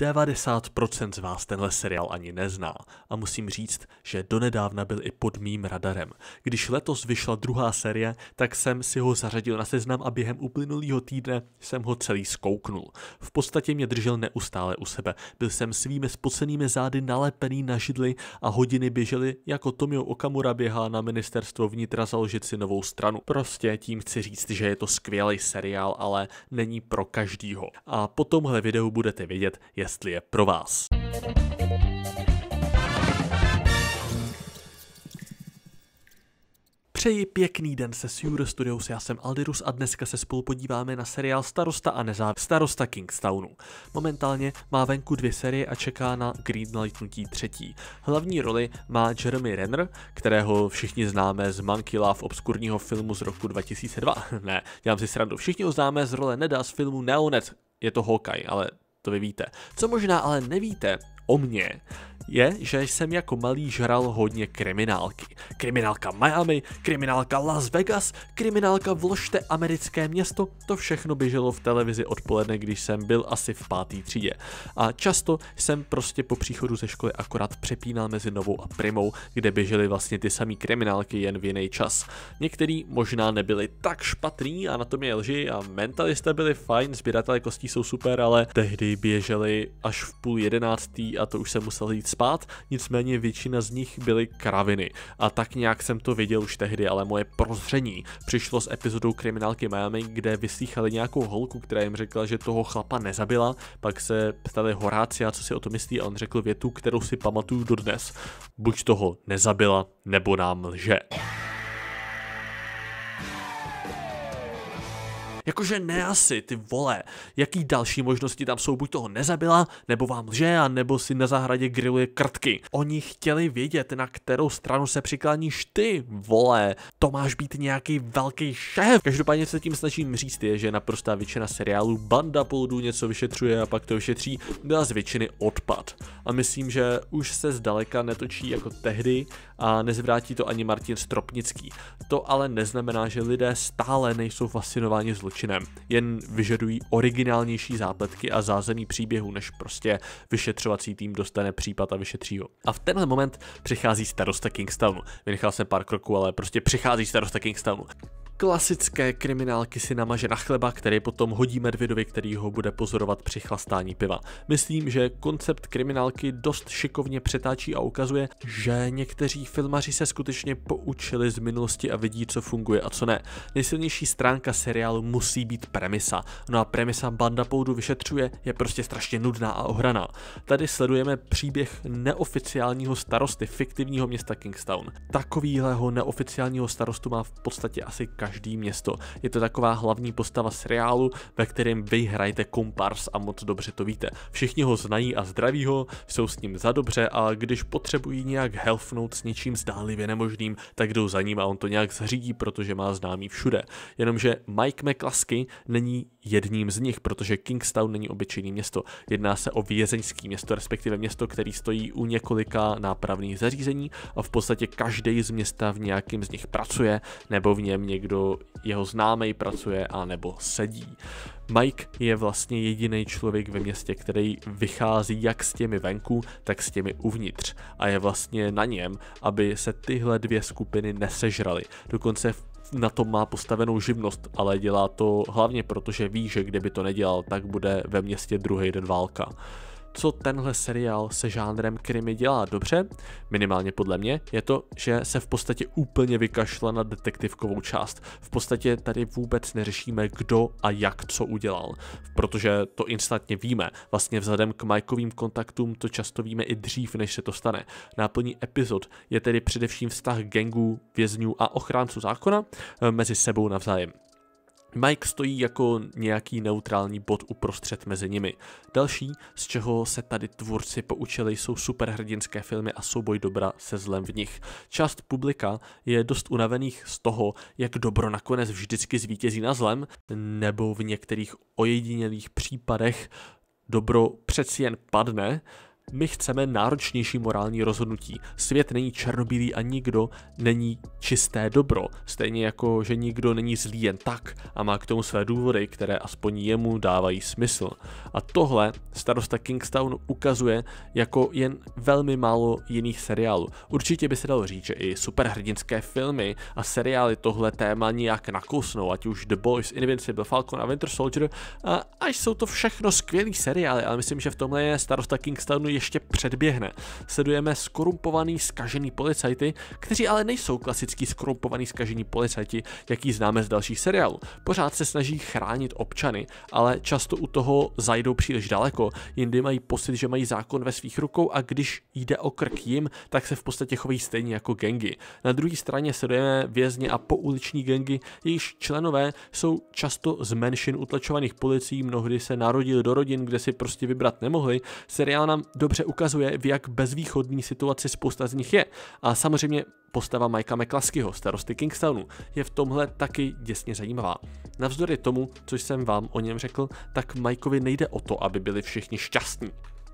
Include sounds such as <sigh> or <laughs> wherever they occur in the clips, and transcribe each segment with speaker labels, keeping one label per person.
Speaker 1: 90% z vás tenhle seriál ani nezná a musím říct, že donedávna byl i pod mým radarem. Když letos vyšla druhá série, tak jsem si ho zařadil na seznam a během uplynulého týdne jsem ho celý skouknul. V podstatě mě držel neustále u sebe. Byl jsem svými spocenými zády nalepený na židli a hodiny běžely jako Tomio Okamura běhá na ministerstvo vnitra založit si novou stranu. Prostě tím chci říct, že je to skvělý seriál, ale není pro každýho. A po tomhle videu budete vědět, je jestli je pro vás. Přeji pěkný den se Sure Studios, já jsem Aldirus a dneska se spolu podíváme na seriál Starosta a nezáv Starosta Kingstownu. Momentálně má venku dvě série a čeká na greenlightnutí třetí. Hlavní roli má Jeremy Renner, kterého všichni známe z Monkey Love obskurního filmu z roku 2002. <laughs> ne, dělám si srandu, všichni ho známe z role Neda z filmu Neonet, je to Hawkeye, ale to vy víte. Co možná ale nevíte, o mně je, že jsem jako malý žral hodně kriminálky. Kriminálka Miami, kriminálka Las Vegas, kriminálka Vložte americké město, to všechno běželo v televizi odpoledne, když jsem byl asi v pátý třídě. A často jsem prostě po příchodu ze školy akorát přepínal mezi novou a primou, kde běžely vlastně ty samé kriminálky jen v jiný čas. Některý možná nebyli tak špatný a na tom je lži a mentalisté byli fajn, sběratelé kostí jsou super, ale tehdy běželi až v půl jedenáctý a to už jsem musel jít spát, nicméně většina z nich byly kraviny. A tak nějak jsem to věděl už tehdy, ale moje prozření přišlo s epizodou kriminálky Miami, kde vyslýchali nějakou holku, která jim řekla, že toho chlapa nezabila, pak se ptali Horácia, co si o to myslí a on řekl větu, kterou si pamatuju dodnes. Buď toho nezabila, nebo nám lže. Jakože ne asi, ty vole. Jaký další možnosti tam jsou? Buď toho nezabila, nebo vám lže, a nebo si na zahradě grilluje krtky. Oni chtěli vědět, na kterou stranu se přikláníš ty, vole. To máš být nějaký velký šéf. Každopádně se tím snažím říct je, že naprostá většina seriálů banda poudů něco vyšetřuje a pak to vyšetří, byla no z většiny odpad. A myslím, že už se zdaleka netočí jako tehdy a nezvrátí to ani Martin Stropnický. To ale neznamená, že lidé stále nejsou fascinováni zločinem zločinem, jen vyžadují originálnější zápletky a zázemí příběhu, než prostě vyšetřovací tým dostane případ a vyšetří ho. A v tenhle moment přichází starosta Kingstownu. Vynechal jsem pár kroků, ale prostě přichází starosta Kingstownu klasické kriminálky si namaže na chleba, který potom hodí medvědovi, který ho bude pozorovat při chlastání piva. Myslím, že koncept kriminálky dost šikovně přetáčí a ukazuje, že někteří filmaři se skutečně poučili z minulosti a vidí, co funguje a co ne. Nejsilnější stránka seriálu musí být premisa. No a premisa Banda Poudu vyšetřuje je prostě strašně nudná a ohraná. Tady sledujeme příběh neoficiálního starosty fiktivního města Kingstown. Takovýhleho neoficiálního starostu má v podstatě asi každý každý město. Je to taková hlavní postava seriálu, ve kterém vy hrajete kompars a moc dobře to víte. Všichni ho znají a zdraví ho, jsou s ním za dobře a když potřebují nějak helfnout s něčím zdálivě nemožným, tak jdou za ním a on to nějak zřídí, protože má známý všude. Jenomže Mike McClasky není jedním z nich, protože Kingstown není obyčejný město. Jedná se o vězeňský město, respektive město, který stojí u několika nápravných zařízení a v podstatě každý z města v nějakém z nich pracuje nebo v něm někdo kdo jeho známý pracuje a nebo sedí. Mike je vlastně jediný člověk ve městě, který vychází jak s těmi venku, tak s těmi uvnitř. A je vlastně na něm, aby se tyhle dvě skupiny nesežraly. Dokonce na tom má postavenou živnost, ale dělá to hlavně proto, že ví, že kdyby to nedělal, tak bude ve městě druhý den válka co tenhle seriál se žánrem krimi dělá dobře, minimálně podle mě, je to, že se v podstatě úplně vykašla na detektivkovou část. V podstatě tady vůbec neřešíme, kdo a jak co udělal, protože to instantně víme. Vlastně vzhledem k majkovým kontaktům to často víme i dřív, než se to stane. Náplní epizod je tedy především vztah gangů, vězňů a ochránců zákona eh, mezi sebou navzájem. Mike stojí jako nějaký neutrální bod uprostřed mezi nimi. Další, z čeho se tady tvůrci poučili, jsou superhrdinské filmy a souboj dobra se zlem v nich. Část publika je dost unavených z toho, jak dobro nakonec vždycky zvítězí na zlem, nebo v některých ojedinělých případech dobro přeci jen padne, my chceme náročnější morální rozhodnutí. Svět není černobílý a nikdo není čisté dobro. Stejně jako, že nikdo není zlý jen tak a má k tomu své důvody, které aspoň jemu dávají smysl. A tohle starosta Kingstown ukazuje jako jen velmi málo jiných seriálů. Určitě by se dalo říct, že i superhrdinské filmy a seriály tohle téma nijak nakousnou, ať už The Boys, Invincible, Falcon a Winter Soldier, a až jsou to všechno skvělý seriály, ale myslím, že v tomhle je starosta Kingstownu ještě předběhne. Sledujeme skorumpovaný, skažený policajty, kteří ale nejsou klasický skorumpovaný, skažený policajti, jaký známe z dalších seriálů. Pořád se snaží chránit občany, ale často u toho zajdou příliš daleko. Jindy mají pocit, že mají zákon ve svých rukou a když jde o krk jim, tak se v podstatě chovají stejně jako gengy. Na druhé straně sledujeme vězně a pouliční gengy, jejichž členové jsou často z menšin utlačovaných policií, mnohdy se narodili do rodin, kde si prostě vybrat nemohli. Seriál nám do dobře ukazuje, v jak bezvýchodní situaci spousta z nich je. A samozřejmě postava Majka McCluskyho, starosty Kingstonu, je v tomhle taky děsně zajímavá. Navzdory tomu, co jsem vám o něm řekl, tak Mikeovi nejde o to, aby byli všichni šťastní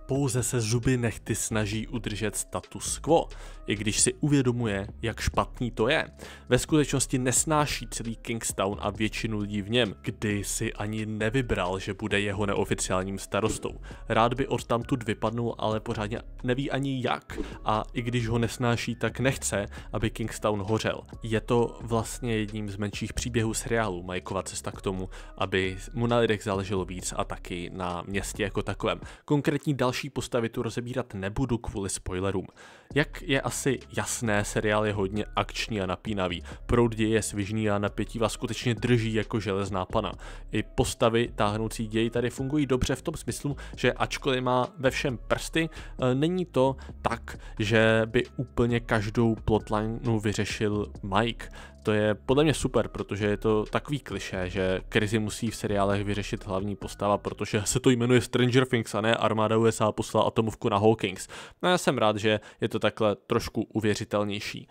Speaker 1: pouze se zuby nechty snaží udržet status quo, i když si uvědomuje, jak špatný to je. Ve skutečnosti nesnáší celý Kingstown a většinu lidí v něm, kdy si ani nevybral, že bude jeho neoficiálním starostou. Rád by odtamtud vypadnul, ale pořádně neví ani jak a i když ho nesnáší, tak nechce, aby Kingstown hořel. Je to vlastně jedním z menších příběhů seriálu, Majkova cesta k tomu, aby mu na lidech záleželo víc a taky na městě jako takovém. Konkrétní další další postavy tu rozebírat nebudu kvůli spoilerům. Jak je asi jasné, seriál je hodně akční a napínavý. Proud děje je svižný a napětí vás skutečně drží jako železná pana. I postavy táhnoucí ději tady fungují dobře v tom smyslu, že ačkoliv má ve všem prsty, eh, není to tak, že by úplně každou plotlinu vyřešil Mike. To je podle mě super, protože je to takový kliše, že krizi musí v seriálech vyřešit hlavní postava, protože se to jmenuje Stranger Things a ne armáda USA poslala atomovku na Hawkins. No já jsem rád, že je to takhle trošku uvěřitelnější.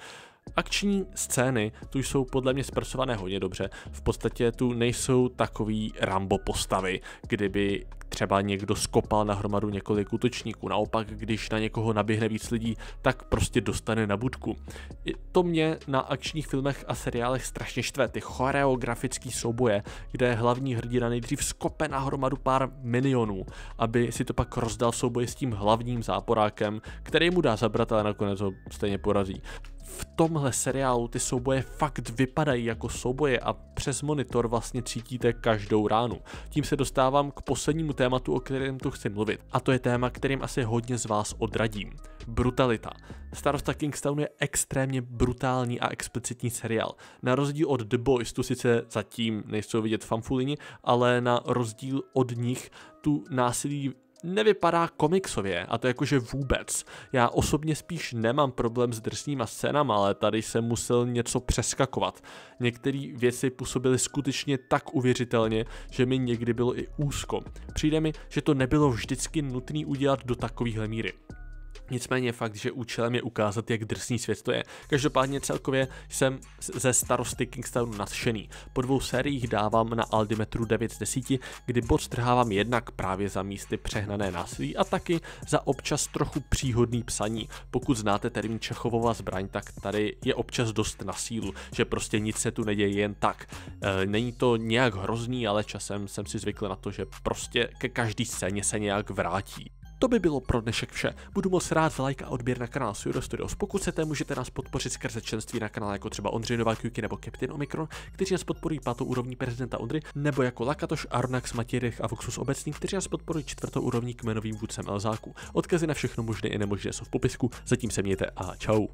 Speaker 1: Akční scény tu jsou podle mě zpracované hodně dobře, v podstatě tu nejsou takový Rambo postavy, kdyby třeba někdo skopal na hromadu několik útočníků, naopak když na někoho naběhne víc lidí, tak prostě dostane na budku. To mě na akčních filmech a seriálech strašně štve, ty choreografické souboje, kde hlavní hrdina nejdřív skope na hromadu pár milionů, aby si to pak rozdal souboje s tím hlavním záporákem, který mu dá zabrat, ale nakonec ho stejně porazí tomhle seriálu ty souboje fakt vypadají jako souboje a přes monitor vlastně cítíte každou ránu. Tím se dostávám k poslednímu tématu, o kterém tu chci mluvit. A to je téma, kterým asi hodně z vás odradím. Brutalita. Starosta Kingstown je extrémně brutální a explicitní seriál. Na rozdíl od The Boys, tu sice zatím nejsou vidět fanfulini, ale na rozdíl od nich tu násilí nevypadá komiksově a to jakože vůbec. Já osobně spíš nemám problém s drsnýma scénama, ale tady jsem musel něco přeskakovat. Některé věci působily skutečně tak uvěřitelně, že mi někdy bylo i úzko. Přijde mi, že to nebylo vždycky nutné udělat do takovéhle míry. Nicméně fakt, že účelem je ukázat, jak drsný svět to je. Každopádně celkově jsem ze starosty Kingstownu nadšený. Po dvou sériích dávám na Aldimetru 9 z 10, kdy bod strhávám jednak právě za místy přehnané násilí a taky za občas trochu příhodný psaní. Pokud znáte termín Čechovova zbraň, tak tady je občas dost na sílu, že prostě nic se tu neděje jen tak. E, není to nějak hrozný, ale časem jsem si zvykl na to, že prostě ke každý scéně se nějak vrátí. To by bylo pro dnešek vše. Budu moc rád za like a odběr na kanál Sudo Studios. Pokud chcete, můžete nás podpořit skrze členství na kanále jako třeba Ondřej Novák, Juky nebo Captain Omikron, kteří nás podporují pátou úrovní prezidenta Ondry, nebo jako Lakatoš, Arnax, Matěrych a Voxus obecný, kteří nás podporují čtvrtou úrovní kmenovým vůdcem Elzáku. Odkazy na všechno možné i nemožné jsou v popisku, zatím se mějte a čau.